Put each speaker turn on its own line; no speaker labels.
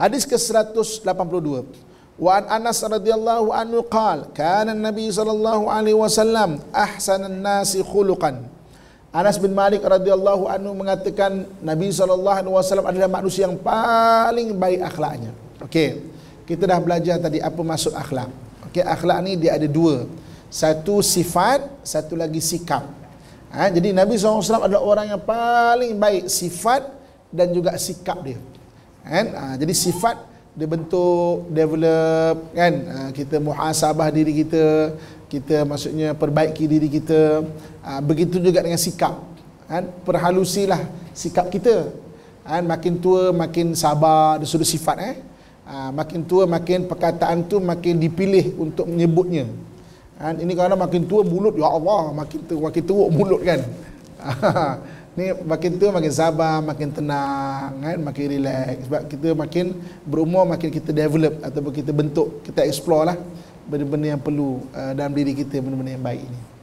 Hadis ke-182. Wa an Anas radhiyallahu anhu qaal, kana Nabi sallallahu alaihi wasallam ahsanan nasi khuluqan. Anas bin Malik radhiyallahu anhu mengatakan Nabi sallallahu alaihi wasallam adalah manusia yang paling baik akhlaknya. Okey. Kita dah belajar tadi apa maksud akhlak. Okey, akhlak ni dia ada dua. Satu sifat, satu lagi sikap. Ha, jadi Nabi SAW adalah orang yang paling baik sifat dan juga sikap dia kan ha, jadi sifat dia bentuk develop kan ha, kita muhasabah diri kita kita maksudnya perbaiki diri kita ha, begitu juga dengan sikap kan perhalusilah sikap kita kan makin tua makin sabar dari sudut sifat eh ha, makin tua makin perkataan tu makin dipilih untuk menyebutnya kan ini kalau makin tua mulut ya Allah makin tua makin teruk mulut kan ni makin tua makin sabar, makin tenang kan, makin relax sebab kita makin berumur makin kita develop ataupun kita bentuk, kita explore lah benda-benda yang perlu uh, dalam diri kita benda-benda yang baik ini.